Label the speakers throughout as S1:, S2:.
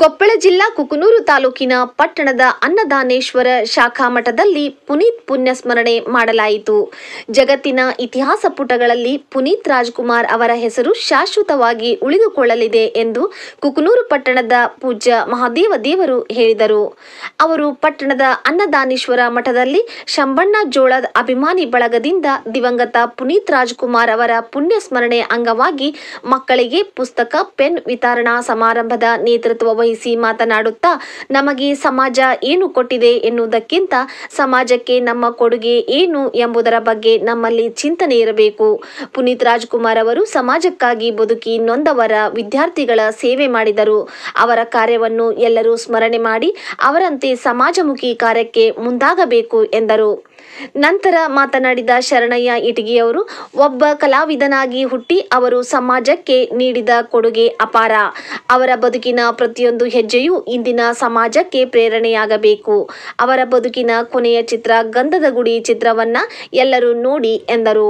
S1: ಕೊಪ್ಪಳ ಜಿಲ್ಲಾ ಕುಕನೂರು ತಾಲೂಕಿನ ಪಟ್ಟಣದ ಅನ್ನದಾನೇಶ್ವರ ಶಾಖಾ ಮಠದಲ್ಲಿ ಪುನೀತ್ ಪುಣ್ಯಸ್ಮರಣೆ ಮಾಡಲಾಯಿತು ಜಗತ್ತಿನ ಇತಿಹಾಸ ಪುಟಗಳಲ್ಲಿ ಪುನೀತ್ ರಾಜ್ಕುಮಾರ್ ಅವರ ಹೆಸರು ಶಾಶ್ವತವಾಗಿ ಉಳಿದುಕೊಳ್ಳಲಿದೆ ಎಂದು ಕುಕನೂರು ಪಟ್ಟಣದ ಪೂಜ್ಯ ಮಹಾದೇವ ದೇವರು ಹೇಳಿದರು ಅವರು ಪಟ್ಟಣದ ಅನ್ನದಾನೇಶ್ವರ ಮಠದಲ್ಲಿ ಶಂಬಣ್ಣ ಜೋಳದ ಅಭಿಮಾನಿ ಬಳಗದಿಂದ ದಿವಂಗತ ಪುನೀತ್ ರಾಜ್ಕುಮಾರ್ ಅವರ ಪುಣ್ಯಸ್ಮರಣೆ ಅಂಗವಾಗಿ ಮಕ್ಕಳಿಗೆ ಪುಸ್ತಕ ಪೆನ್ ವಿತರಣಾ ಸಮಾರಂಭದ ನೇತೃತ್ವ ಭಾಗವಹಿಸಿ ಮಾತನಾಡುತ್ತಾ ನಮಗೆ ಸಮಾಜ ಏನು ಕೊಟ್ಟಿದೆ ಎನ್ನುವುದಕ್ಕಿಂತ ಸಮಾಜಕ್ಕೆ ನಮ್ಮ ಕೊಡುಗೆ ಏನು ಎಂಬುದರ ಬಗ್ಗೆ ನಮ್ಮಲ್ಲಿ ಚಿಂತನೆ ಇರಬೇಕು ಪುನೀತ್ ರಾಜ್ಕುಮಾರ್ ಅವರು ಸಮಾಜಕ್ಕಾಗಿ ಬದುಕಿ ನೊಂದವರ ವಿದ್ಯಾರ್ಥಿಗಳ ಸೇವೆ ಮಾಡಿದರು ಅವರ ಕಾರ್ಯವನ್ನು ಎಲ್ಲರೂ ಸ್ಮರಣೆ ಮಾಡಿ ಅವರಂತೆ ಸಮಾಜಮುಖಿ ಕಾರ್ಯಕ್ಕೆ ಮುಂದಾಗಬೇಕು ಎಂದರು ನಂತರ ಮಾತನಾಡಿದ ಶರಣಯ್ಯ ಇಟಗಿಯವರು ಒಬ್ಬ ಕಲಾವಿದನಾಗಿ ಹುಟ್ಟಿ ಅವರು ಸಮಾಜಕ್ಕೆ ನೀಡಿದ ಕೊಡುಗೆ ಅಪಾರ ಅವರ ಬದುಕಿನ ಪ್ರತಿಯೊಂದು ಹೆಜ್ಜೆಯೂ ಇಂದಿನ ಸಮಾಜಕ್ಕೆ ಪ್ರೇರಣೆಯಾಗಬೇಕು ಅವರ ಬದುಕಿನ ಕೊನೆಯ ಚಿತ್ರ ಗಂಧದ ಗುಡಿ ಚಿತ್ರವನ್ನ ಎಲ್ಲರೂ ನೋಡಿ ಎಂದರು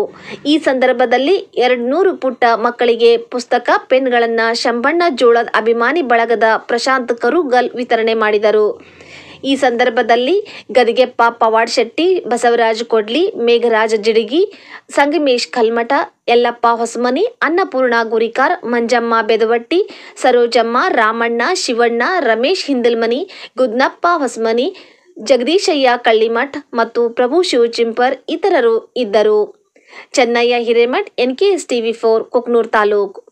S1: ಈ ಸಂದರ್ಭದಲ್ಲಿ ಎರಡ್ನೂರು ಪುಟ್ಟ ಮಕ್ಕಳಿಗೆ ಪುಸ್ತಕ ಪೆನ್ಗಳನ್ನು ಶಂಬಣ್ಣ ಜೋಳದ ಅಭಿಮಾನಿ ಬಳಗದ ಪ್ರಶಾಂತ್ ಕರುಗಲ್ ವಿತರಣೆ ಮಾಡಿದರು ಈ ಸಂದರ್ಭದಲ್ಲಿ ಗದಿಗೆಪ್ಪ ಪವಾಡ್ ಶೆಟ್ಟಿ ಬಸವರಾಜ್ ಕೊಡ್ಲಿ ಮೇಘರಾಜ ಜಿಡಿಗಿ ಸಂಗಮೇಶ್ ಕಲ್ಮಠ ಯಲ್ಲಪ್ಪ ಹೊಸಮನಿ ಅನ್ನಪೂರ್ಣ ಗುರಿಕಾರ್ ಮಂಜಮ್ಮ ಬೆದವಟ್ಟಿ ಸರೋಜಮ್ಮ ರಾಮಣ್ಣ ಶಿವಣ್ಣ ರಮೇಶ್ ಹಿಂದಲ್ಮನಿ ಗುದ್ನಪ್ಪ ಹೊಸಮನಿ ಜಗದೀಶಯ್ಯ ಕಳ್ಳಿಮಠ್ ಮತ್ತು ಪ್ರಭು ಶಿವಚಿಂಪರ್ ಇತರರು ಇದ್ದರು Chennaiah Hiremath NKS TV four Koknur taluk